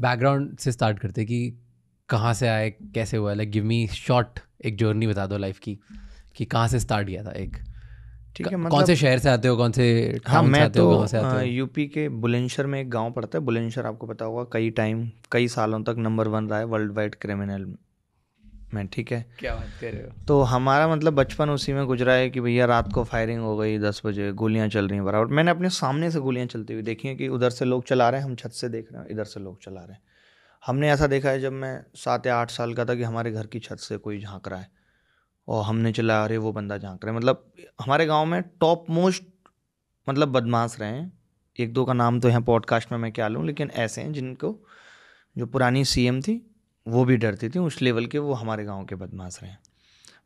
Background से start करते कि कहाँ से आए कैसे हुआ लाइक गिव मी शॉर्ट एक जर्नी बता दो लाइफ की कि कहाँ से स्टार्ट किया था एक ठीक है मतलब, कौन से शहर से आते हो कौन से हाँ मैं से तो हो, से आते यूपी हाँ, के बुलंदशहर में एक गांव पड़ता है बुलंदशहर आपको पता होगा कई टाइम कई सालों तक नंबर वन रहा है वर्ल्ड वाइड क्रिमिनल में मैं ठीक है क्या बात कर रहे हो तो हमारा मतलब बचपन उसी में गुजरा है कि भैया रात को फायरिंग हो गई दस बजे गोलियां चल रही हैं बराबर मैंने अपने सामने से गोलियां चलती हुई देखी हैं कि उधर से लोग चला रहे हैं हम छत से देख रहे हैं इधर से लोग चला रहे हैं हमने ऐसा देखा है जब मैं सात या आठ साल का था कि हमारे घर की छत से कोई झाँक रहा है और हमने चला अरे वो बंदा झाँक रहा है मतलब हमारे गाँव में टॉप मोस्ट मतलब बदमाश रहे हैं एक दो का नाम तो यहाँ पॉडकास्ट में मैं क्या लूँ लेकिन ऐसे हैं जिनको जो पुरानी सीएम थी वो भी डरती थी उस लेवल के वो हमारे गाँव के बदमाश रहे हैं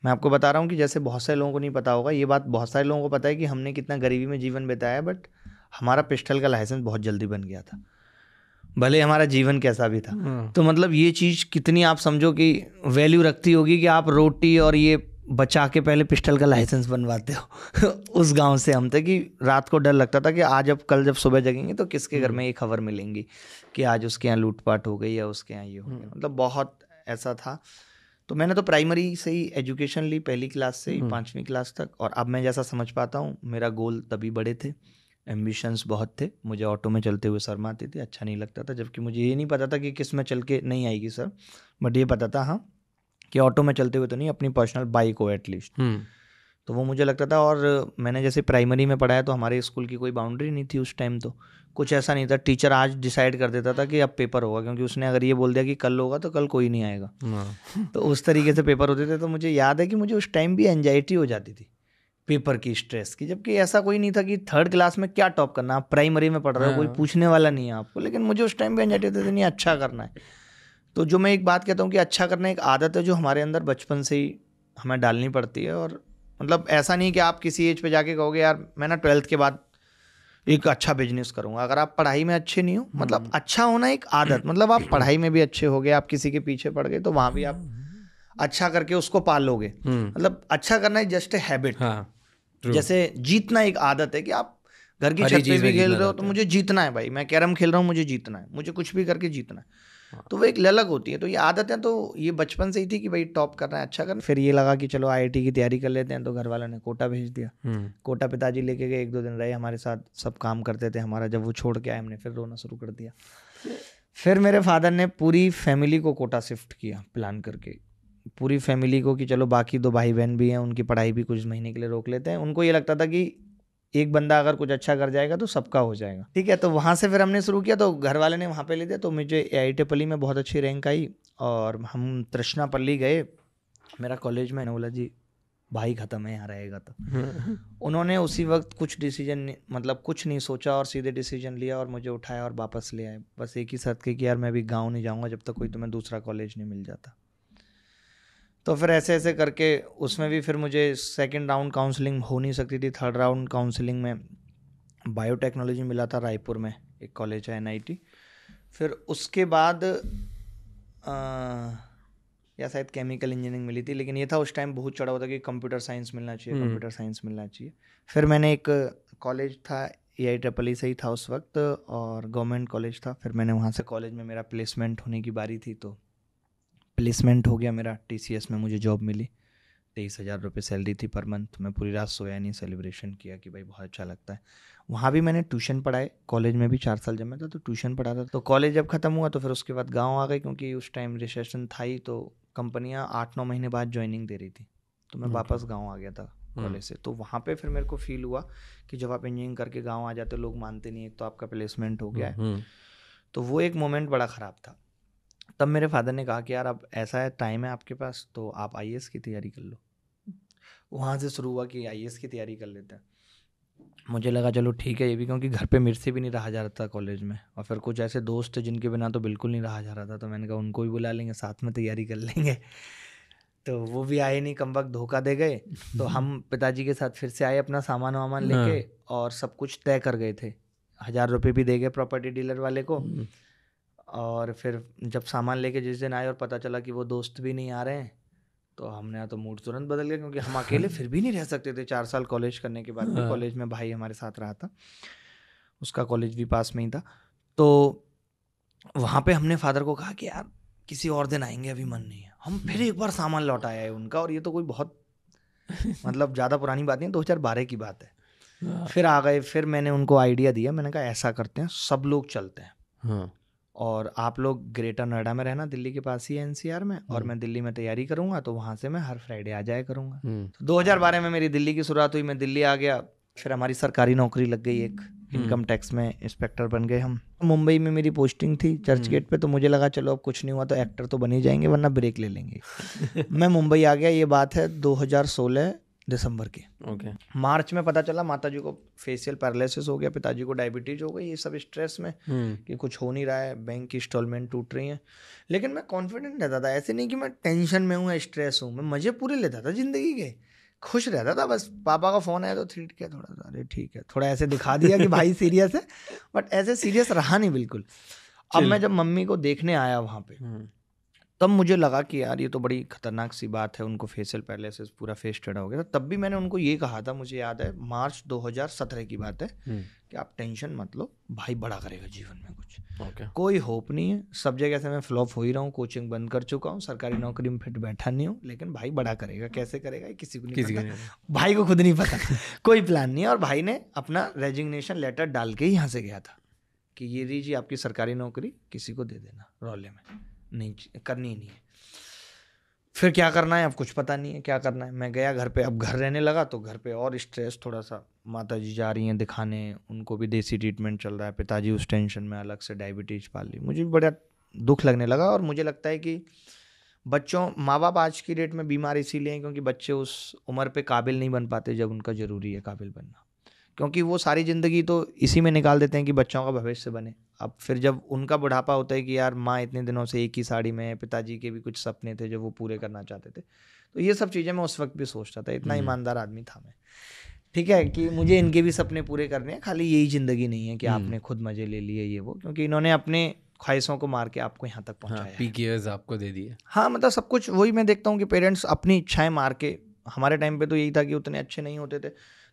मैं आपको बता रहा हूँ कि जैसे बहुत सारे लोगों को नहीं पता होगा ये बात बहुत सारे लोगों को पता है कि हमने कितना गरीबी में जीवन बिताया बट हमारा पिस्टल का लाइसेंस बहुत जल्दी बन गया था भले हमारा जीवन कैसा भी था हाँ। तो मतलब ये चीज़ कितनी आप समझो कि वैल्यू रखती होगी कि आप रोटी और ये बचा के पहले पिस्टल का लाइसेंस बनवाते हो उस गांव से हम थे कि रात को डर लगता था कि आज अब कल जब सुबह जगेंगे तो किसके घर हम्म। में ये खबर मिलेंगी कि आज उसके यहाँ लूटपाट हो गई या उसके यहाँ ये हो गया हम्म। मतलब बहुत ऐसा था तो मैंने तो प्राइमरी से ही एजुकेशन ली पहली क्लास से ही हम्म। पाँचवीं क्लास तक और अब मैं जैसा समझ पाता हूँ मेरा गोल तभी बड़े थे एम्बिशंस बहुत थे मुझे ऑटो में चलते हुए शर्म आती थी अच्छा नहीं लगता था जबकि मुझे ये नहीं पता था कि किस में चल के नहीं आएगी सर बट ये पता था हाँ कि ऑटो में चलते हुए तो नहीं अपनी पर्सनल बाइक हो एटलीस्ट हम्म। तो वो मुझे लगता था और मैंने जैसे प्राइमरी में पढ़ाया तो हमारे स्कूल की कोई बाउंड्री नहीं थी उस टाइम तो कुछ ऐसा नहीं था टीचर आज डिसाइड कर देता था कि अब पेपर होगा क्योंकि उसने अगर ये बोल दिया कि कल होगा तो कल कोई नहीं आएगा हाँ। तो उस तरीके से पेपर होते थे तो मुझे याद है कि मुझे उस टाइम भी एनजाइटी हो जाती थी पेपर की स्ट्रेस की जबकि ऐसा कोई नहीं था कि थर्ड क्लास में क्या टॉप करना आप प्राइमरी में पढ़ रहे हो हाँ। कोई पूछने वाला नहीं है आपको लेकिन मुझे उस टाइम भी एनजाइटी होती थी नहीं अच्छा करना है तो जो मैं एक बात कहता हूँ कि अच्छा करना एक आदत है जो हमारे अंदर बचपन से ही हमें डालनी पड़ती है और मतलब ऐसा नहीं कि आप किसी एज पे जाके कहोगे यार मैं ना ट्वेल्थ के बाद एक अच्छा बिजनेस करूँगा अगर आप पढ़ाई में अच्छे नहीं हो मतलब हम्म। अच्छा होना एक आदत मतलब आप पढ़ाई में भी अच्छे हो गए आप किसी के पीछे पड़ गए तो वहाँ भी आप अच्छा करके उसको पाल लोगे हम्म। मतलब अच्छा करना एक जस्ट ए हैबिट जैसे जीतना एक आदत है कि आप घर की छत पे भी खेल रहे हो तो मुझे जीतना है भाई मैं कैरम खेल रहा हूँ मुझे जीतना है मुझे कुछ भी करके जीतना है हाँ। तो वो एक ललक होती है तो ये आदतें तो ये बचपन से ही थी कि भाई टॉप करना है अच्छा करना फिर ये लगा कि चलो आई की तैयारी कर लेते हैं तो घर वालों ने कोटा भेज दिया हम्म। कोटा पिताजी लेके गए एक दो दिन रहे हमारे साथ सब काम करते थे हमारा जब वो छोड़ के आए हमने फिर रोना शुरू कर दिया फिर मेरे फादर ने पूरी फैमिली को कोटा शिफ्ट किया प्लान करके पूरी फैमिली को कि चलो बाकी दो भाई बहन भी हैं उनकी पढ़ाई भी कुछ महीने के लिए रोक लेते हैं उनको ये लगता था कि एक बंदा अगर कुछ अच्छा कर जाएगा तो सबका हो जाएगा ठीक है तो वहाँ से फिर हमने शुरू किया तो घर वाले ने वहाँ पे ले दिया तो मुझे ए आई पल्ली में बहुत अच्छी रैंक आई और हम तृष्णापल्ली गए मेरा कॉलेज में बोला जी भाई ख़त्म है यहाँ रहेगा तो उन्होंने उसी वक्त कुछ डिसीजन मतलब कुछ नहीं सोचा और सीधे डिसीजन लिया और मुझे उठाया और वापस ले आए बस एक ही शर्त के कि यार मैं भी गाँव नहीं जाऊँगा जब तक कोई तुम्हें दूसरा कॉलेज नहीं मिल जाता तो फिर ऐसे ऐसे करके उसमें भी फिर मुझे सेकेंड राउंड काउंसलिंग हो नहीं सकती थी थर्ड राउंड काउंसलिंग में बायोटेक्नोलॉजी मिला था रायपुर में एक कॉलेज है एन फिर उसके बाद आ, या शायद केमिकल इंजीनियरिंग मिली थी लेकिन ये था उस टाइम बहुत चढ़ा हुआ था कि कंप्यूटर साइंस मिलना चाहिए कंप्यूटर हम्म। साइंस मिलना चाहिए फिर मैंने एक कॉलेज था ए आई ट्रपल ई से ही था उस वक्त और गवर्नमेंट कॉलेज था फिर मैंने वहाँ से कॉलेज में मेरा प्लेसमेंट होने की बारी थी तो प्लेसमेंट हो गया मेरा टी में मुझे जॉब मिली तेईस हज़ार रुपये सैलरी थी पर मंथ तो मैं पूरी रात सोया नहीं सेलिब्रेशन किया कि भाई बहुत अच्छा लगता है वहाँ भी मैंने ट्यूशन पढ़ाए कॉलेज में भी चार साल जब मैं था तो ट्यूशन पढ़ा था तो कॉलेज जब ख़त्म हुआ तो फिर उसके बाद गाँव आ गए क्योंकि उस टाइम रिसेशन था ही तो कंपनियाँ आठ नौ महीने बाद ज्वाइनिंग दे रही थी तो मैं हम्म। वापस गाँव आ गया था कॉलेज हम्म। से तो वहाँ पे फिर मेरे को फील हुआ कि जब आप इंजीनियरिंग करके गाँव आ जाते लोग मानते नहीं एक तो आपका प्लेसमेंट हो गया है हम्म, तो वो एक मोमेंट बड़ा ख़राब था तब मेरे फादर ने कहा कि यार अब ऐसा है टाइम है आपके पास तो आप आई की तैयारी कर लो वहाँ से शुरू हुआ कि आई की तैयारी कर लेते हैं मुझे लगा चलो ठीक है ये भी क्योंकि घर पे मेरे से भी नहीं रहा जा रहा था कॉलेज में और फिर कुछ ऐसे दोस्त जिनके बिना तो बिल्कुल नहीं रहा जा रहा था तो मैंने कहा उनको भी बुला लेंगे साथ में तैयारी कर लेंगे तो वो भी आए नहीं कम वक्त धोखा दे गए तो हम पिताजी के साथ फिर से आए अपना सामान वामान लेके हाँ। और सब कुछ तय कर गए थे हज़ार रुपये भी दे गए प्रॉपर्टी डीलर वाले को हम्म। और फिर जब सामान लेके जिस दिन आए और पता चला कि वो दोस्त भी नहीं आ रहे हैं तो हमने तो मूड तुरंत बदल गया क्योंकि हम अकेले फिर भी नहीं रह सकते थे चार साल कॉलेज करने के बाद भी कॉलेज हाँ। में भाई हमारे साथ रहा था उसका कॉलेज भी पास में ही था तो वहाँ पे हमने फादर को कहा कि यार किसी और दिन आएंगे अभी मन नहीं है हम फिर एक बार सामान लौटाया है उनका और ये तो कोई बहुत मतलब ज़्यादा पुरानी बात नहीं दो हज़ार बारह की बात है हाँ। फिर आ गए फिर मैंने उनको आइडिया दिया मैंने कहा ऐसा करते हैं सब लोग चलते हैं हाँ और आप लोग ग्रेटर नोएडा में रहना दिल्ली के पास ही है एनसीआर में और हम्म। मैं दिल्ली में तैयारी करूंगा तो वहां से मैं हर फ्राइडे आ जाया करूंगा हम्म। तो दो हजार बारह में मेरी दिल्ली की शुरुआत हुई मैं दिल्ली आ गया फिर हमारी सरकारी नौकरी लग गई एक इनकम हम्म। टैक्स में इंस्पेक्टर बन गए हम मुंबई में मेरी पोस्टिंग थी चर्च गेट पे तो मुझे लगा चलो अब कुछ नहीं हुआ तो एक्टर तो बन ही जाएंगे वरना ब्रेक ले लेंगे मैं मुंबई आ गया ये बात है 2016 दिसंबर के ओके okay. मार्च में पता चला माताजी को फेशियल पैरालिसिस हो गया पिताजी को डायबिटीज हो गई ये सब स्ट्रेस में hmm. कि कुछ हो नहीं रहा है बैंक की इंस्टॉलमेंट टूट रही है लेकिन मैं कॉन्फिडेंट रहता था ऐसे नहीं कि मैं टेंशन में हूँ या स्ट्रेस हूँ मैं मज़े पूरे लेता था ज़िंदगी के खुश रहता था बस पापा का फ़ोन आया तो थ्री है थोड़ा सा अरे ठीक है थोड़ा ऐसे दिखा दिया कि भाई सीरियस है बट ऐसे सीरियस रहा नहीं बिल्कुल अब मैं जब मम्मी को देखने आया वहाँ पे हम्म। तब मुझे लगा कि यार ये तो बड़ी खतरनाक सी बात है उनको फेशियल पैरालिसिस पूरा फेस टेढ़ा हो गया था तब भी मैंने उनको ये कहा था मुझे याद है मार्च 2017 की बात है हम्म। कि आप टेंशन मत लो भाई बड़ा करेगा जीवन में कुछ okay. कोई होप नहीं है सब जगह से मैं फ्लॉप हो ही रहा हूँ कोचिंग बंद कर चुका हूँ सरकारी नौकरी में फिट बैठा नहीं हूँ लेकिन भाई बड़ा करेगा कैसे करेगा किसी को नहीं किसी पता भाई को खुद नहीं पता कोई प्लान नहीं है और भाई ने अपना रेजिग्नेशन लेटर डाल के यहाँ से गया था कि ये दीजिए आपकी सरकारी नौकरी किसी को दे देना रोले में नहीं करनी ही नहीं है फिर क्या करना है अब कुछ पता नहीं है क्या करना है मैं गया घर पे अब घर रहने लगा तो घर पे और स्ट्रेस थोड़ा सा माता जी जा रही हैं दिखाने उनको भी देसी ट्रीटमेंट चल रहा है पिताजी उस टेंशन में अलग से डायबिटीज पाल ली मुझे भी बड़ा दुख लगने लगा और मुझे लगता है कि बच्चों माँ बाप आज की डेट में बीमार इसीलिए हैं क्योंकि बच्चे उस उम्र पे काबिल नहीं बन पाते जब उनका ज़रूरी है काबिल बनना क्योंकि वो सारी ज़िंदगी तो इसी में निकाल देते हैं कि बच्चों का भविष्य बने अब फिर जब उनका बुढ़ापा होता है कि यार माँ इतने दिनों से एक ही साड़ी में पिताजी के भी कुछ सपने थे जो वो पूरे करना चाहते थे तो ये सब चीज़ें मैं उस वक्त भी सोचता था इतना हम्म। ईमानदार आदमी था मैं ठीक है कि मुझे इनके भी सपने पूरे करने हैं खाली यही ज़िंदगी नहीं है कि हम्म। आपने खुद मज़े ले लिए ये वो क्योंकि इन्होंने अपने ख्वाहिशों को मार के आपको यहाँ तक पहुँचाया हाँ, के आपको दे दिए हाँ मतलब सब कुछ वही मैं देखता हूँ कि पेरेंट्स अपनी इच्छाएं मार के हमारे टाइम पे तो यही था कि उतने अच्छे नहीं होते थे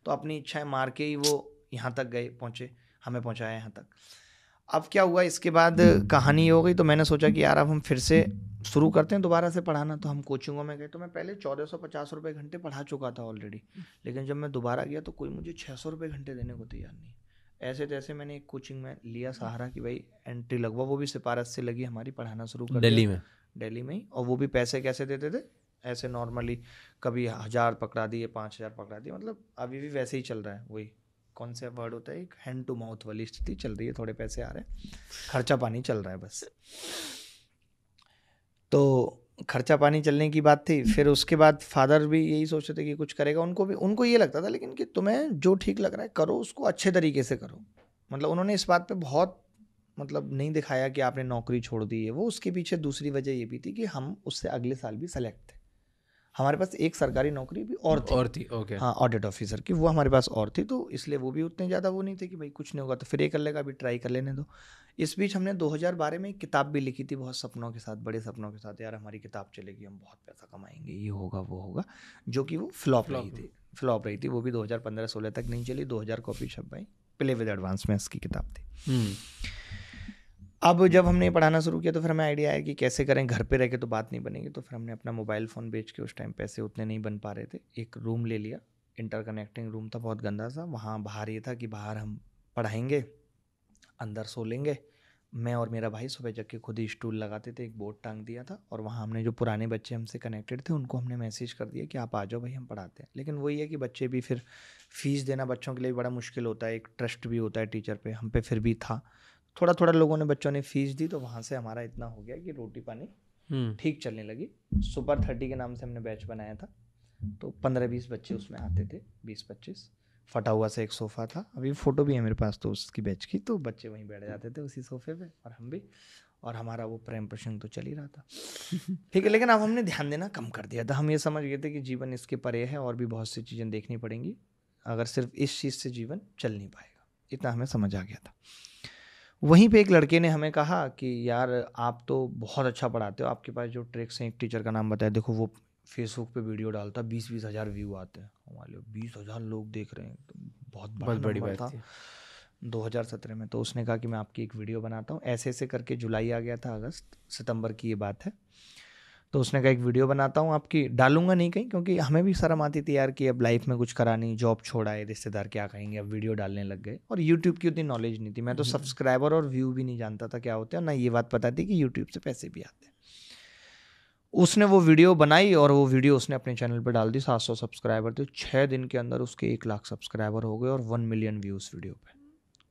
तो अपनी इच्छाएं मार के ही वो यहाँ तक गए पहुँचे हमें पहुँचाया यहाँ तक अब क्या हुआ इसके बाद कहानी हो गई तो मैंने सोचा कि यार अब हम फिर से शुरू करते हैं दोबारा से पढ़ाना तो हम कोचिंगों में गए तो मैं पहले चौदह सौ पचास रुपये घंटे पढ़ा चुका था ऑलरेडी लेकिन जब मैं दोबारा गया तो कोई मुझे छः सौ रुपये घंटे देने को तैयार नहीं ऐसे तैसे मैंने एक कोचिंग में लिया सहारा कि भाई एंट्री लगवा वो भी सिफारत से लगी हमारी पढ़ाना शुरू कर दिल्ली में दिल्ली में ही और वो भी पैसे कैसे देते थे ऐसे नॉर्मली कभी हज़ार पकड़ा दिए पाँच हज़ार पकड़ा दिए मतलब अभी भी वैसे ही चल रहा है वही कौन सा वर्ड होता है एक हैंड टू माउथ वाली स्थिति चल रही है थोड़े पैसे आ रहे हैं खर्चा पानी चल रहा है बस तो खर्चा पानी चलने की बात थी फिर उसके बाद फादर भी यही सोच रहे थे कि कुछ करेगा उनको भी उनको ये लगता था लेकिन कि तुम्हें जो ठीक लग रहा है करो उसको अच्छे तरीके से करो मतलब उन्होंने इस बात पर बहुत मतलब नहीं दिखाया कि आपने नौकरी छोड़ दी है वो उसके पीछे दूसरी वजह ये भी थी कि हम उससे अगले साल भी सेलेक्ट थे हमारे पास एक सरकारी नौकरी भी और थी और थी ओके हाँ ऑडिट ऑफिसर की वो हमारे पास और थी तो इसलिए वो भी उतने ज़्यादा वो नहीं थे कि भाई कुछ नहीं होगा तो फिर ये कर लेगा अभी ट्राई कर लेने दो इस बीच हमने 2012 में एक किताब भी लिखी थी बहुत सपनों के साथ बड़े सपनों के साथ यार हमारी किताब चलेगी हम बहुत पैसा कमाएंगे ये होगा वो होगा जो कि वो फ्लॉप रही थी फ्लॉप रही थी वो भी दो हज़ार तक नहीं चली दो कॉपी छप भाई प्ले विद एडवांस में इसकी किताब थी हम्म। अब जब हमने पढ़ाना शुरू किया तो फिर हमें आइडिया आया कि कैसे करें घर पे रह के तो बात नहीं बनेगी तो फिर हमने अपना मोबाइल फ़ोन बेच के उस टाइम पैसे उतने नहीं बन पा रहे थे एक रूम ले लिया इंटरकनेक्टिंग रूम था बहुत गंदा सा वहाँ बाहर ये था कि बाहर हम पढ़ाएंगे अंदर सो लेंगे मैं और मेरा भाई सुबह जग के खुद ही स्टूल लगाते थे एक बोर्ड टांग दिया था और वहाँ हमने जो पुराने बच्चे हमसे कनेक्टेड थे उनको हमने मैसेज कर दिया कि आप आ जाओ भाई हम पढ़ाते हैं लेकिन वही है कि बच्चे भी फिर फीस देना बच्चों के लिए बड़ा मुश्किल होता है एक ट्रस्ट भी होता है टीचर पे हम पे फिर भी था थोड़ा थोड़ा लोगों ने बच्चों ने फीस दी तो वहाँ से हमारा इतना हो गया कि रोटी पानी हम्म। ठीक चलने लगी सुपर थर्टी के नाम से हमने बैच बनाया था तो पंद्रह बीस बच्चे उसमें आते थे बीस पच्चीस फटा हुआ सा एक सोफ़ा था अभी फ़ोटो भी है मेरे पास तो उसकी बैच की तो बच्चे वहीं बैठ जाते थे उसी सोफ़े पे और हम भी और हमारा वो प्रेम प्रसंग तो चल ही रहा था ठीक है लेकिन अब हमने ध्यान देना कम कर दिया था हम ये समझ गए थे कि जीवन इसके परे है और भी बहुत सी चीज़ें देखनी पड़ेंगी अगर सिर्फ इस चीज़ से जीवन चल नहीं पाएगा इतना हमें समझ आ गया था वहीं पे एक लड़के ने हमें कहा कि यार आप तो बहुत अच्छा पढ़ाते हो आपके पास जो ट्रिक्स हैं एक टीचर का नाम बताया देखो वो फेसबुक पे वीडियो डालता बीस बीस हज़ार व्यू आते हैं हमारे बीस हज़ार लोग देख रहे हैं तो बहुत बहुत बड़ी बात था दो हज़ार सत्रह में तो उसने कहा कि मैं आपकी एक वीडियो बनाता हूँ ऐसे ऐसे करके जुलाई आ गया था अगस्त सितंबर की ये बात है तो उसने कहा एक वीडियो बनाता हूँ आपकी डालूंगा नहीं कहीं क्योंकि हमें भी शर्म आती थी यार कि अब लाइफ में कुछ करा नहीं जॉब छोड़ा है रिश्तेदार क्या कहेंगे अब वीडियो डालने लग गए और यूट्यूब की उतनी नॉलेज नहीं थी मैं तो सब्सक्राइबर हम्म। और व्यू भी नहीं जानता था क्या होते हैं ना ये बात पता थी कि यूट्यूब से पैसे भी आते हैं उसने वो वीडियो बनाई और वो वीडियो उसने अपने चैनल पर डाल दी सात सौ सब्सक्राइबर थे छः दिन के अंदर उसके एक लाख सब्सक्राइबर हो गए और वन मिलियन व्यूज़ वीडियो पर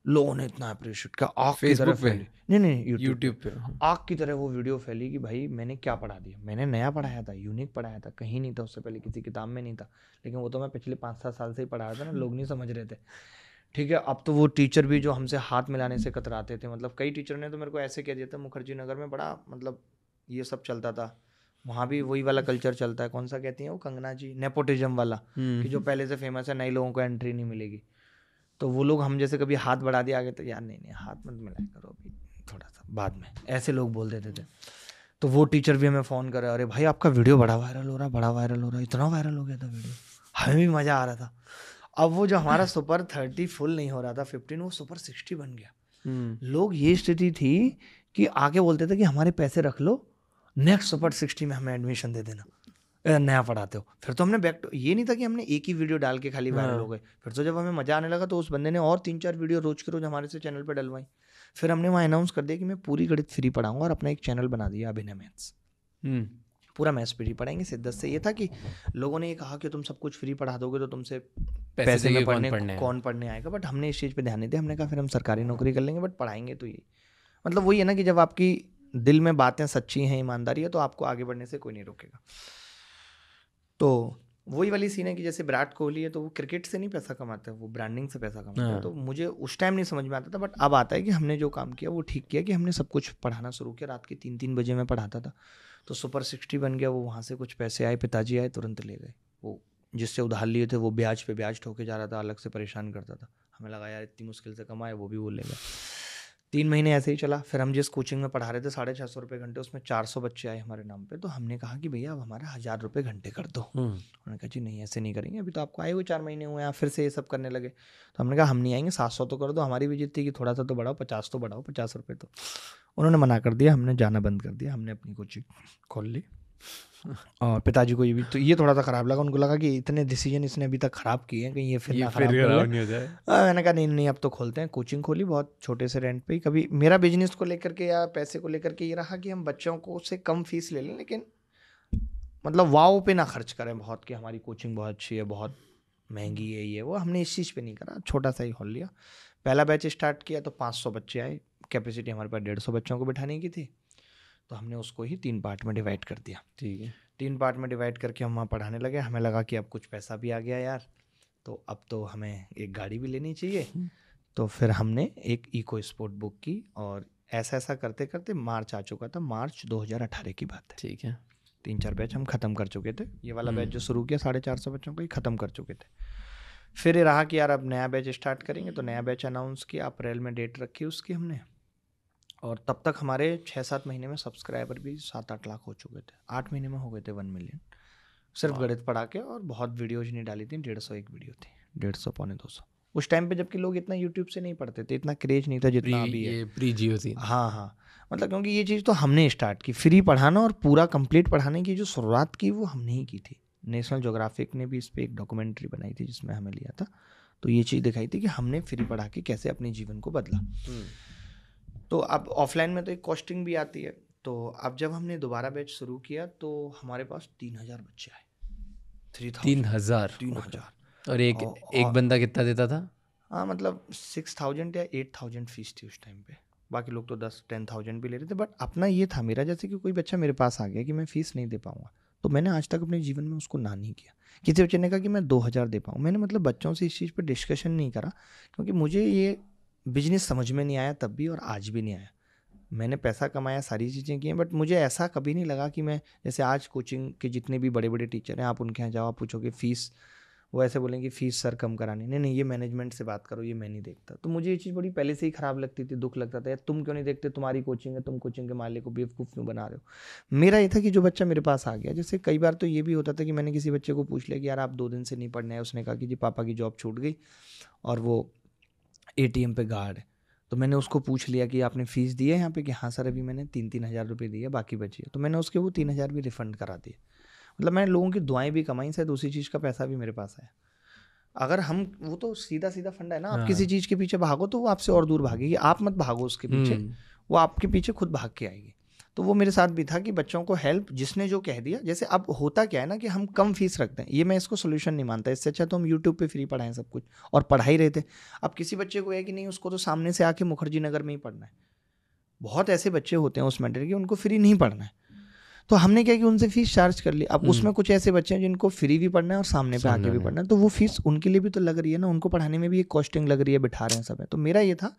लोगों ने इतना अप्रिशिएट किया आग की तरह फैली नहीं नहीं यूट्यूब पे हाँ। आग की तरह वो वीडियो फैली कि भाई मैंने क्या पढ़ा दिया मैंने नया पढ़ाया था यूनिक पढ़ाया था कहीं नहीं था उससे पहले किसी किताब में नहीं था लेकिन वो तो मैं पिछले पाँच सात साल से ही पढ़ाया था ना लोग नहीं समझ रहे थे ठीक है अब तो वो टीचर भी जो हमसे हाथ मिलाने से कतराते थे मतलब कई टीचर ने तो मेरे को ऐसे कह दिया था मुखर्जी नगर में बड़ा मतलब ये सब चलता था वहाँ भी वही वाला कल्चर चलता है कौन सा कहती है वो कंगना जी नेपोटिज्म वाला कि जो हम्म। पहले से फेमस है नए लोगों को एंट्री नहीं मिलेगी तो वो लोग हम जैसे कभी हाथ बढ़ा दिया आगे तो यार नहीं नहीं हाथ मत मिलाया करो अभी थोड़ा सा बाद में ऐसे लोग बोल देते थे तो वो टीचर भी हमें फ़ोन करे अरे भाई आपका वीडियो बड़ा वायरल हो रहा बड़ा वायरल हो रहा इतना वायरल हो गया था वीडियो हमें भी मज़ा आ रहा था अब वो जो हमारा सुपर थर्टी फुल नहीं हो रहा था फिफ्टीन वो सुपर सिक्सटी बन गया हम्म। लोग ये स्थिति थी कि आगे बोलते थे कि हमारे पैसे रख लो नेक्स्ट सुपर सिक्सटी में हमें एडमिशन दे देना नया पढ़ाते हो फिर तो हमने बैक टू ये नहीं था कि हमने एक ही वीडियो डाल के खाली वायरल हाँ। हो गए फिर तो जब हमें मजा आने लगा तो उस बंदे ने और तीन चार वीडियो रोज के रोज हमारे से चैनल पर डलवाई फिर हमने वहाँ अनाउंस कर दिया कि मैं पूरी गणित फ्री पढ़ाऊंगा और अपना एक चैनल बना दिया अभिनय मैथ्स हम्म। पूरा मैथ्स फ्री पढ़ाएंगे सिद्धत से ये था कि लोगों ने ये कहा कि तुम सब कुछ फ्री पढ़ा दोगे तो तुमसे पैसे, पैसे में पढ़ने, पढ़ने कौन पढ़ने आएगा बट हमने इस चीज़ पे ध्यान नहीं दिया हमने कहा फिर हम सरकारी नौकरी कर लेंगे बट पढ़ाएंगे तो ये मतलब वही है ना कि जब आपकी दिल में बातें सच्ची हैं ईमानदारी है तो आपको आगे बढ़ने से कोई नहीं रोकेगा तो वही वाली सीन है कि जैसे विराट कोहली है तो वो क्रिकेट से नहीं पैसा कमाता है वो ब्रांडिंग से पैसा कमाता है हाँ। तो मुझे उस टाइम नहीं समझ में आता था बट अब आता है कि हमने जो काम किया वो ठीक किया कि हमने सब कुछ पढ़ाना शुरू किया रात के तीन तीन बजे मैं पढ़ाता था तो सुपर सिक्सटी बन गया वो वहाँ से कुछ पैसे आए पिताजी आए तुरंत ले गए वो जिससे उधार लिए थे वो ब्याज पे ब्याज ठोके जा रहा था अलग से परेशान करता था हमें लगा यार इतनी मुश्किल से कमाए वो भी वो ले गए तीन महीने ऐसे ही चला फिर हम जिस कोचिंग में पढ़ा रहे थे साढ़े छः सौ रुपये घंटे उसमें चार सौ बच्चे आए हमारे नाम पे तो हमने कहा कि भैया अब हमारा हज़ार रुपये घंटे कर दो हम्म। उन्होंने कहा जी नहीं ऐसे नहीं करेंगे अभी तो आपको आए हुए चार महीने हुए हैं फिर से ये सब करने लगे तो हमने कहा हम नहीं आएंगे सात सौ तो कर दो हमारी भी जिद थी कि थोड़ा सा तो बढ़ाओ पचास तो बढ़ाओ पचास रुपये तो उन्होंने मना कर दिया हमने जाना बंद कर दिया हमने अपनी कोचिंग खोल ली और पिताजी को ये भी तो ये थोड़ा सा खराब लगा उनको लगा कि इतने डिसीजन इसने अभी तक खराब किए हैं कहीं ये फिर ये ना खराब नहीं हो जाए हाँ, मैंने कहा नहीं नहीं अब तो खोलते हैं कोचिंग खोली बहुत छोटे से रेंट पे ही कभी मेरा बिजनेस को लेकर के या पैसे को लेकर के ये रहा कि हम बच्चों को से कम फीस ले लें लेकिन मतलब वाओ पे ना खर्च करें बहुत कि हमारी कोचिंग बहुत अच्छी है बहुत महंगी है ये वो हमने इस चीज़ पर नहीं करा छोटा सा ही खोल लिया पहला बैच स्टार्ट किया तो पाँच बच्चे आए कैपेसिटी हमारे पास डेढ़ सौ बच्चों को बिठाने की थी तो हमने उसको ही तीन पार्ट में डिवाइड कर दिया ठीक है तीन पार्ट में डिवाइड करके हम वहाँ पढ़ाने लगे हमें लगा कि अब कुछ पैसा भी आ गया यार तो अब तो हमें एक गाड़ी भी लेनी चाहिए तो फिर हमने एक इको स्पोर्ट बुक की और ऐसा ऐसा करते करते मार्च आ चुका था मार्च 2018 की बात है ठीक है तीन चार बैच हम ख़त्म कर चुके थे ये वाला बैच हम्म। जो शुरू किया साढ़े चार सौ बच्चों को ही ख़त्म कर चुके थे फिर ये रहा कि यार अब नया बैच स्टार्ट करेंगे तो नया बैच अनाउंस किया अप्रैल में डेट रखी उसकी हमने और तब तक हमारे छः सात महीने में सब्सक्राइबर भी सात आठ लाख हो चुके थे आठ महीने में हो गए थे वन मिलियन सिर्फ गणित पढ़ा के और बहुत वीडियोज नहीं डाली थी डेढ़ सौ एक वीडियो थी डेढ़ सौ पौने दो सौ उस टाइम पे जबकि लोग इतना यूट्यूब से नहीं पढ़ते थे इतना क्रेज नहीं था जितना अभी है प्री जियो थी हाँ हाँ मतलब क्योंकि ये चीज़ तो हमने स्टार्ट की फ्री पढ़ाना और पूरा कंप्लीट पढ़ाने की जो शुरुआत की वो हमने ही की थी नेशनल जोग्राफिक ने भी इस पर एक डॉक्यूमेंट्री बनाई थी जिसमें हमें लिया था तो ये चीज़ दिखाई थी कि हमने फ्री पढ़ा के कैसे अपने जीवन को बदला हम्म। तो अब ऑफलाइन में तो एक कॉस्टिंग भी आती है तो अब जब हमने दोबारा बैच शुरू किया तो हमारे पास तीन हज़ार बच्चे आए थ्री तीन हज़ार तीन हज़ार और एक और, एक बंदा कितना देता था हाँ मतलब सिक्स थाउजेंड या एट थाउजेंड फीस थी उस टाइम पे बाकी लोग तो दस टेन थाउजेंड भी ले रहे थे बट अपना ये था मेरा जैसे कि कोई बच्चा मेरे पास आ गया कि मैं फ़ीस नहीं दे पाऊंगा तो मैंने आज तक अपने जीवन में उसको ना नहीं किया किसी बच्चे ने कहा कि मैं दो हज़ार दे पाऊँ मैंने मतलब बच्चों से इस चीज़ पर डिस्कशन नहीं करा क्योंकि मुझे ये बिजनेस समझ में नहीं आया तब भी और आज भी नहीं आया मैंने पैसा कमाया सारी चीज़ें की हैं बट मुझे ऐसा कभी नहीं लगा कि मैं जैसे आज कोचिंग के जितने भी बड़े बड़े टीचर हैं आप उनके यहाँ जाओ आप पूछोगे फ़ीस वो ऐसे बोलेंगे फ़ीस सर कम करानी नहीं नहीं ये मैनेजमेंट से बात करो ये मैं नहीं देखता तो मुझे ये चीज़ बड़ी पहले से ही ख़राब लगती थी दुख लगता था यार तुम क्यों नहीं देखते तुम्हारी कोचिंग है तुम कोचिंग के मालिक को बेवकूफ़ क्यों बना रहे हो मेरा ये था कि जो बच्चा मेरे पास आ गया जैसे कई बार तो ये भी होता था कि मैंने किसी बच्चे को पूछ लिया कि यार आप दो दिन से नहीं पढ़ने हैं उसने कहा कि जी पापा की जॉब छूट गई और वो ए टी एम पे गार्ड तो मैंने उसको पूछ लिया कि आपने फ़ीस दी है यहाँ पे कि हाँ सर अभी मैंने तीन तीन हज़ार रुपये दिए बाकी बची है तो मैंने उसके वो तीन हज़ार भी रिफ़ंड करा दिए मतलब मैंने लोगों की दुआएं भी कमाई शायद उसी चीज़ का पैसा भी मेरे पास आया अगर हम वो तो सीधा सीधा फंड है ना आप हाँ। किसी चीज़ के पीछे भागो तो वो आपसे और दूर भागेगी आप मत भागो उसके पीछे हम्म। वो आपके पीछे खुद भाग के आएगी तो वो मेरे साथ भी था कि बच्चों को हेल्प जिसने जो कह दिया जैसे अब होता क्या है ना कि हम कम फीस रखते हैं ये मैं इसको सोल्यूशन नहीं मानता इससे अच्छा तो हम यूट्यूब पर फ्री पढ़ाएं सब कुछ और पढ़ा ही रहते अब किसी बच्चे को है कि नहीं उसको तो सामने से आके मुखर्जी नगर में ही पढ़ना है बहुत ऐसे बच्चे होते हैं उस मैटर के उनको फ्री नहीं पढ़ना है तो हमने क्या कि उनसे फीस चार्ज कर ली अब हम्म। उसमें कुछ ऐसे बच्चे हैं जिनको फ्री भी पढ़ना है और सामने पे आके भी पढ़ना है तो वो फीस उनके लिए भी तो लग रही है ना उनको पढ़ाने में भी एक कॉस्टिंग लग रही है बिठा रहे हैं सब है तो मेरा ये था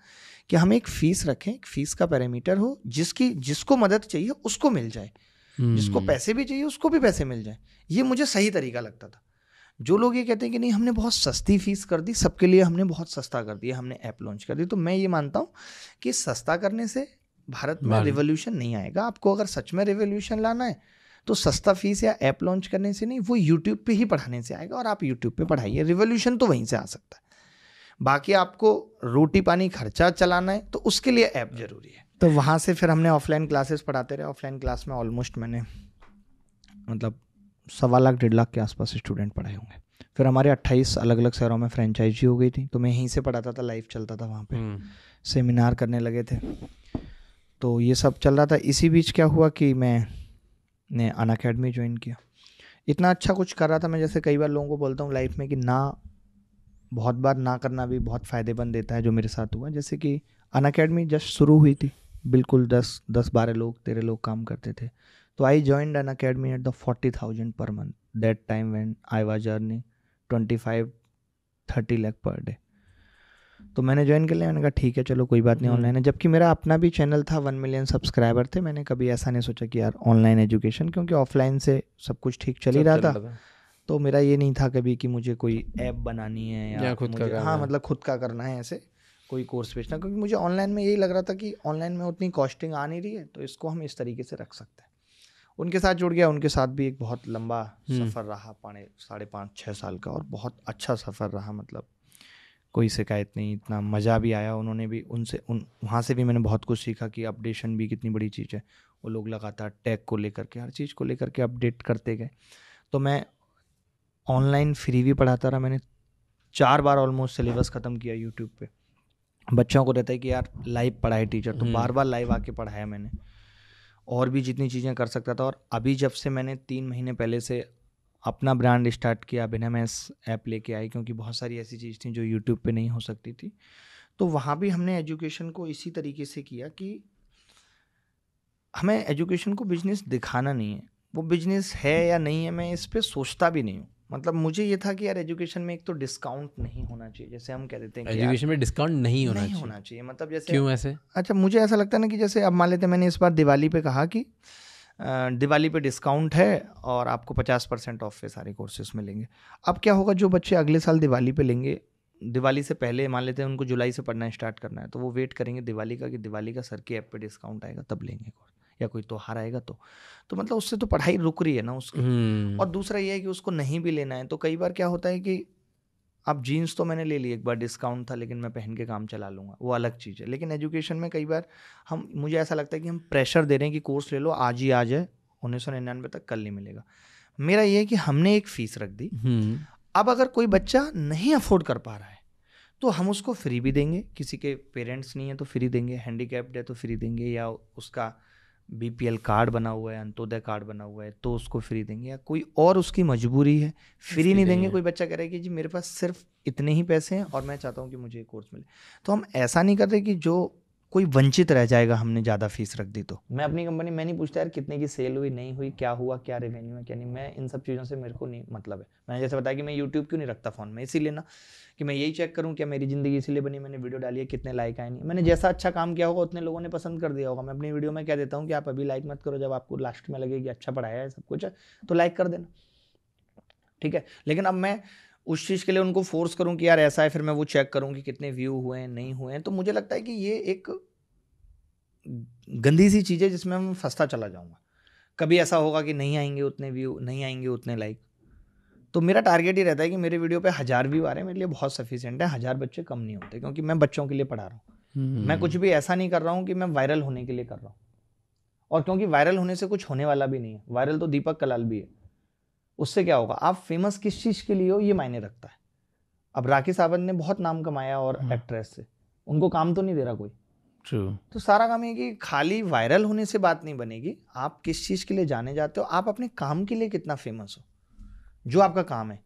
कि हम एक फीस रखें एक फीस का पैरामीटर हो जिसकी जिसको मदद चाहिए उसको मिल जाए हम्म। जिसको पैसे भी चाहिए उसको भी पैसे मिल जाए ये मुझे सही तरीका लगता था जो लोग ये कहते हैं कि नहीं हमने बहुत सस्ती फीस कर दी सबके लिए हमने बहुत सस्ता कर दिया हमने ऐप लॉन्च कर दी तो मैं ये मानता हूँ कि सस्ता करने से भारत में रिवोल्यूशन नहीं आएगा आपको अगर सच में रिवोल्यूशन लाना है तो सस्ता फीस या ऐप लॉन्च करने से नहीं वो यूट्यूब पे ही पढ़ाने से आएगा और आप यूट्यूब पे पढ़ाइए रिवोल्यूशन तो वहीं से आ सकता है बाकी आपको रोटी पानी खर्चा चलाना है तो उसके लिए ऐप जरूरी है तो वहाँ से फिर हमने ऑफलाइन क्लासेस पढ़ाते रहे ऑफलाइन क्लास में ऑलमोस्ट मैंने मतलब सवा लाख डेढ़ लाख के आसपास स्टूडेंट पढ़ाए होंगे फिर हमारे अट्ठाईस अलग अलग शहरों में फ्रेंचाइजी हो गई थी तो मैं यहीं से पढ़ाता था लाइव चलता था वहाँ पे सेमिनार हम्म। करने लगे थे तो ये सब चल रहा था इसी बीच क्या हुआ कि मैं ने अन अकेडमी ज्वाइन किया इतना अच्छा कुछ कर रहा था मैं जैसे कई बार लोगों को बोलता हूँ लाइफ में कि ना बहुत बार ना करना भी बहुत फ़ायदेमंद देता है जो मेरे साथ हुआ जैसे कि अन अकेडमी जस्ट शुरू हुई थी बिल्कुल दस दस बारह लोग तेरह लोग काम करते थे तो I joined an academy at the forty thousand per month that time when I was earning twenty five thirty lakh per day तो मैंने ज्वाइन कर लिया मैंने कहा ठीक है चलो कोई बात नहीं ऑनलाइन हम्म। है जबकि मेरा अपना भी चैनल था वन मिलियन सब्सक्राइबर थे मैंने कभी ऐसा नहीं सोचा कि यार ऑनलाइन एजुकेशन क्योंकि ऑफलाइन से सब कुछ ठीक चल ही रहा था तो मेरा ये नहीं था कभी कि मुझे कोई ऐप बनानी है या, या खुद का हाँ मतलब खुद का करना है ऐसे कोई कोर्स बेचना क्योंकि मुझे ऑनलाइन में यही लग रहा था कि ऑनलाइन में उतनी कॉस्टिंग आ नहीं रही है तो इसको हम इस तरीके से रख सकते हैं उनके साथ जुड़ गया उनके साथ भी एक बहुत लंबा हम्म। सफ़र रहा पाने साढ़े पाँच छः साल का और बहुत अच्छा सफ़र रहा मतलब कोई शिकायत नहीं इतना मज़ा भी आया उन्होंने भी उनसे उन वहाँ से भी मैंने बहुत कुछ सीखा कि अपडेशन भी कितनी बड़ी चीज़ है वो लोग लगातार टैग को लेकर के हर चीज़ को लेकर के अपडेट करते गए तो मैं ऑनलाइन फ्री भी पढ़ाता रहा मैंने चार बार ऑलमोस्ट सिलेबस ख़त्म किया यूट्यूब पे बच्चों को रहता है कि यार लाइव पढ़ाए टीचर तो हम्म। बार बार लाइव आके पढ़ाया मैंने और भी जितनी चीज़ें कर सकता था और अभी जब से मैंने तीन महीने पहले से अपना ब्रांड स्टार्ट किया बिनामेस ऐप लेके आई क्योंकि बहुत सारी ऐसी चीज़ थी जो यूट्यूब पे नहीं हो सकती थी तो वहाँ भी हमने एजुकेशन को इसी तरीके से किया कि हमें एजुकेशन को बिजनेस दिखाना नहीं है वो बिजनेस है या नहीं है मैं इस पर सोचता भी नहीं हूँ मतलब मुझे ये था कि यार एजुकेशन में एक तो डिस्काउंट नहीं होना चाहिए जैसे हम कह देते हैं एजुकेशन में डिस्काउंट नहीं होना नहीं चाहिए मतलब जैसे क्यों ऐसे अच्छा मुझे ऐसा लगता है ना कि जैसे अब मान लेते हैं मैंने इस बार दिवाली पे कहा कि दिवाली पे डिस्काउंट है और आपको पचास परसेंट ऑफ पे सारे कोर्सेज मिलेंगे अब क्या होगा जो बच्चे अगले साल दिवाली पे लेंगे दिवाली से पहले मान लेते हैं उनको जुलाई से पढ़ना स्टार्ट करना है तो वो वेट करेंगे दिवाली का कि दिवाली का सर के ऐप पर डिस्काउंट आएगा तब लेंगे कोर्स या कोई त्यौहार आएगा तो तो मतलब उससे तो पढ़ाई रुक रही है ना उसकी हम्म। और दूसरा ये है कि उसको नहीं भी लेना है तो कई बार क्या होता है कि अब जीन्स तो मैंने ले ली एक बार डिस्काउंट था लेकिन मैं पहन के काम चला लूँगा वो अलग चीज़ है लेकिन एजुकेशन में कई बार हम मुझे ऐसा लगता है कि हम प्रेशर दे रहे हैं कि कोर्स ले लो आज ही आ जाए उन्नीस सौ निन्यानवे तक कल नहीं मिलेगा मेरा ये है कि हमने एक फ़ीस रख दी हम्म। अब अगर कोई बच्चा नहीं अफोर्ड कर पा रहा है तो हम उसको फ्री भी देंगे किसी के पेरेंट्स नहीं है तो फ्री देंगे हैंडीकैप्ड है तो फ्री देंगे या उसका बीपीएल कार्ड बना हुआ है अंत्योदय कार्ड बना हुआ है तो उसको फ्री देंगे या कोई और उसकी मजबूरी है फ्री नहीं देंगे, देंगे कोई बच्चा कह रहा है कि जी मेरे पास सिर्फ इतने ही पैसे हैं और मैं चाहता हूँ कि मुझे कोर्स मिले तो हम ऐसा नहीं करते कि जो कोई वंचित रह जाएगा हमने ज़्यादा फीस रख दी तो मैं अपनी कंपनी में नहीं पूछता यार कितने की सेल हुई नहीं हुई क्या हुआ क्या रेवेन्यू है क्या नहीं मैं इन सब चीज़ों से मेरे को नहीं मतलब है मैंने जैसे बताया कि मैं यूट्यूब क्यों नहीं रखता फ़ोन में इसीलिए ना कि मैं यही चेक करूँ क्या मेरी ज़िंदगी इसीलिए बनी मैंने वीडियो डाली है कितने लाइक आए नहीं मैंने जैसा अच्छा काम किया होगा उतने लोगों ने पसंद कर दिया होगा मैं अपनी वीडियो में कह देता हूँ कि आप अभी लाइक मत करो जब आपको लास्ट में लगे कि अच्छा पढ़ाया है सब कुछ तो लाइक कर देना ठीक है लेकिन अब मैं उस चीज़ के लिए उनको फोर्स करूँ कि यार ऐसा है फिर मैं वो चेक करूँ कि कितने व्यू हुए हैं नहीं हुए हैं तो मुझे लगता है कि ये एक गंदी सी चीज़ है जिसमें मैं फंसता चला जाऊँगा कभी ऐसा होगा कि नहीं आएंगे उतने व्यू नहीं आएंगे उतने लाइक तो मेरा टारगेट ही रहता है कि मेरे वीडियो पे हज़ार व्यू आ रहे हैं मेरे लिए बहुत सफिशियंट है हज़ार बच्चे कम नहीं होते क्योंकि मैं बच्चों के लिए पढ़ा रहा हूँ हम्म। मैं कुछ भी ऐसा नहीं कर रहा हूँ कि मैं वायरल होने के लिए कर रहा हूँ और क्योंकि वायरल होने से कुछ होने वाला भी नहीं है वायरल तो दीपक कलाल भी है उससे क्या होगा आप फेमस किस चीज़ के लिए हो ये मायने रखता है अब राखी सावंत ने बहुत नाम कमाया और एक्ट्रेस हम्म। से उनको काम तो नहीं दे रहा कोई True. तो सारा काम है कि खाली वायरल होने से बात नहीं बनेगी आप किस चीज़ के लिए जाने जाते हो आप अपने काम के लिए कितना फेमस हो जो आपका काम है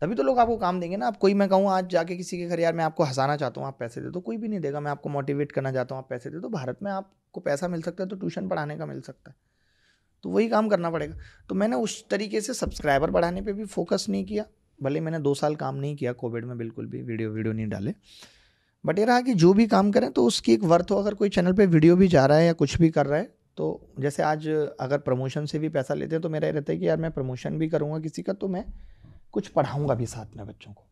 तभी तो लोग आपको काम देंगे ना आप कोई मैं कहूँ आज जाके किसी के घर यार मैं आपको हंसाना चाहता हूँ आप पैसे दे दो कोई भी नहीं देगा मैं आपको मोटिवेट करना चाहता हूँ आप पैसे दे दो तो भारत में आपको पैसा मिल सकता है तो ट्यूशन पढ़ाने का मिल सकता है तो वही काम करना पड़ेगा तो मैंने उस तरीके से सब्सक्राइबर बढ़ाने पर भी फोकस नहीं किया भले मैंने दो साल काम नहीं किया कोविड में बिल्कुल भी वीडियो वीडियो नहीं डाले बट ये रहा कि जो भी काम करें तो उसकी एक वर्थ हो अगर कोई चैनल पे वीडियो भी जा रहा है या कुछ भी कर रहा है तो जैसे आज अगर प्रमोशन से भी पैसा लेते हैं तो मेरा ये रहता है कि यार मैं प्रमोशन भी करूँगा किसी का तो मैं कुछ पढ़ाऊँगा भी साथ में बच्चों को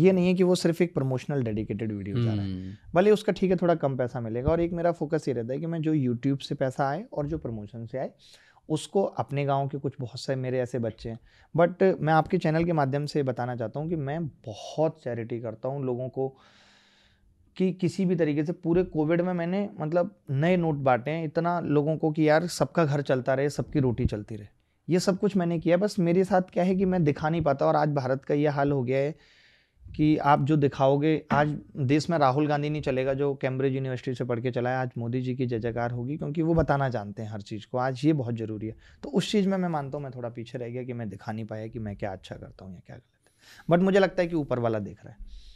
ये नहीं है कि वो सिर्फ एक प्रमोशनल डेडिकेटेड वीडियो जा रहा है हम्म। भले उसका ठीक है थोड़ा कम पैसा मिलेगा और एक मेरा फोकस ये रहता है कि मैं जो यूट्यूब से पैसा आए और जो प्रमोशन से आए उसको अपने गांव के कुछ बहुत से मेरे ऐसे बच्चे हैं बट मैं आपके चैनल के माध्यम से बताना चाहता हूँ कि मैं बहुत चैरिटी करता हूँ लोगों को कि किसी भी तरीके से पूरे कोविड में मैंने मतलब नए नोट बांटे हैं इतना लोगों को कि यार सबका घर चलता रहे सबकी रोटी चलती रहे ये सब कुछ मैंने किया बस मेरे साथ क्या है कि मैं दिखा नहीं पाता और आज भारत का ये हाल हो गया है कि आप जो दिखाओगे आज देश में राहुल गांधी नहीं चलेगा जो कैम्ब्रिज यूनिवर्सिटी से पढ़ के चला है आज मोदी जी की जयकार होगी क्योंकि वो बताना जानते हैं हर चीज़ को आज ये बहुत ज़रूरी है तो उस चीज़ में मैं मानता हूँ मैं थोड़ा पीछे रह गया कि मैं दिखा नहीं पाया कि मैं क्या अच्छा करता हूँ या क्या गलत है बट मुझे लगता है कि ऊपर वाला देख रहा है